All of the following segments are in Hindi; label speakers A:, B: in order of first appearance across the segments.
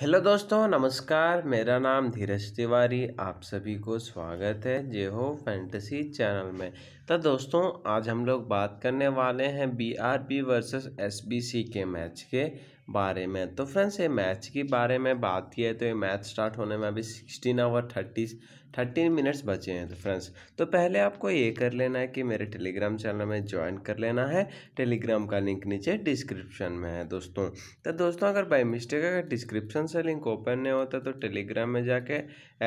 A: हेलो दोस्तों नमस्कार मेरा नाम धीरज तिवारी आप सभी को स्वागत है जे हो फैंटसी चैनल में तो दोस्तों आज हम लोग बात करने वाले हैं बीआरबी वर्सेस एसबीसी के मैच के बारे में तो फ्रेंड्स ये मैच के बारे में बात की है तो ये मैच स्टार्ट होने में अभी sixteen hour thirty thirteen minutes बचे हैं तो फ्रेंड्स तो पहले आपको ये कर लेना है कि मेरे टेलीग्राम चैनल में ज्वाइन कर लेना है टेलीग्राम का लिंक नीचे डिस्क्रिप्शन में है दोस्तों तो दोस्तों अगर बाई मिस्टेक अगर डिस्क्रिप्शन से लिंक ओपन नहीं होता तो टेलीग्राम में जाके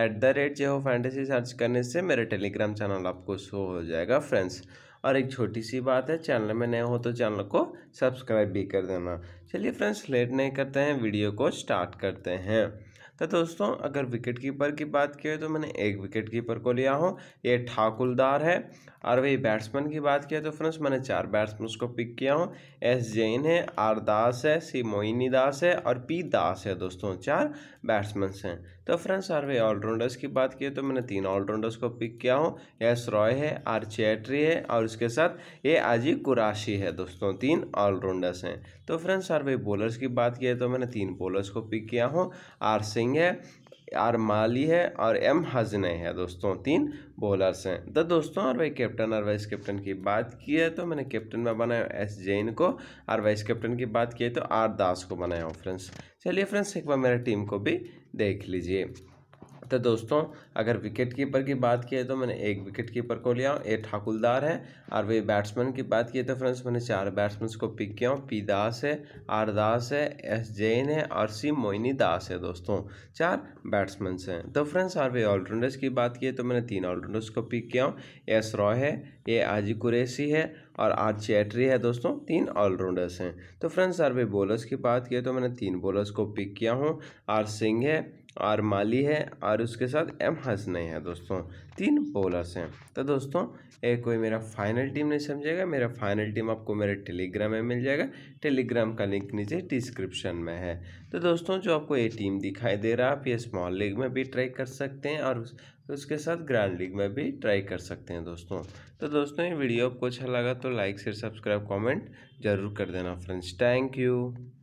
A: ऐट द रेट जो फैंटेसी सर्च करने से मेरे टेलीग्राम चैनल आपको शो हो जाएगा फ्रेंड्स और एक छोटी सी बात है चैनल में नए हो तो चैनल को सब्सक्राइब भी कर देना चलिए फ्रेंड्स लेट नहीं करते हैं वीडियो को स्टार्ट करते हैं तो दोस्तों अगर विकेट कीपर की बात की है तो मैंने एक विकेट कीपर को लिया हूँ ये ठाकुलदार है और वही बैट्समैन की बात किया तो फ्रेंड्स मैंने चार बैट्समैन को पिक किया हूँ एस जैन है आर दास है सी मोइनी दास है और पी दास है दोस्तों चार बैट्समैन हैं तो फ्रेंड्स और वही ऑलराउंडर्स की बात की तो मैंने तीन ऑलराउंडर्स को पिक किया हूँ एस रॉय है आर चैटरी है और उसके साथ ए आजी कुराशी है दोस्तों तीन ऑलराउंडर्स हैं तो फ्रेंड्स और वही बॉलर्स की बात की तो मैंने तीन बॉलर्स को पिक किया हूँ आर सिंह है आर माली है और एम हजने है दोस्तों तीन बॉलर्स हैं तो दोस्तों और भाई कैप्टन और वाइस कैप्टन की बात की है तो मैंने कैप्टन में बनाया एस जैन को और वाइस कैप्टन की बात की है तो आर दास को बनाया हूँ फ्रेंड्स चलिए फ्रेंड्स एक बार मेरे टीम को भी देख लीजिए तो दोस्तों अगर विकेट कीपर की बात की है तो मैंने एक विकेट कीपर को लिया हूँ ए ठाकुलदार है और वे बैट्समैन की बात की है तो फ्रेंड्स मैंने चार बैट्समैन को पिक किया हूँ पी दास है आर दास है एस जैन है और सी मोइनी दास है दोस्तों चार बैट्समैन हैं तो फ्रेंड्स और वे ऑलराउंडर्स की बात की है तो मैंने तीन ऑलराउंडर्स को पिक किया हूँ एस रॉय है ए आजी कुरैसी है और आर चैटरी है दोस्तों तीन ऑलराउंडर्स हैं तो फ्रेंड्स और वे बॉलर्स की बात की तो मैंने तीन बॉलर्स को पिक किया हूँ आर सिंह है आर माली है और उसके साथ एम हसनई है दोस्तों तीन बॉलर्स हैं तो दोस्तों ये कोई मेरा फाइनल टीम नहीं समझेगा मेरा फाइनल टीम आपको मेरे टेलीग्राम में मिल जाएगा टेलीग्राम का लिंक नीचे डिस्क्रिप्शन में है तो दोस्तों जो आपको ये टीम दिखाई दे रहा है आप ये स्मॉल लीग में भी ट्राई कर सकते हैं और उसके साथ ग्रैंड लीग में भी ट्राई कर सकते हैं दोस्तों तो दोस्तों ये वीडियो आपको अच्छा लगा तो लाइक शेयर सब्सक्राइब कॉमेंट जरूर कर देना फ्रेंड्स थैंक यू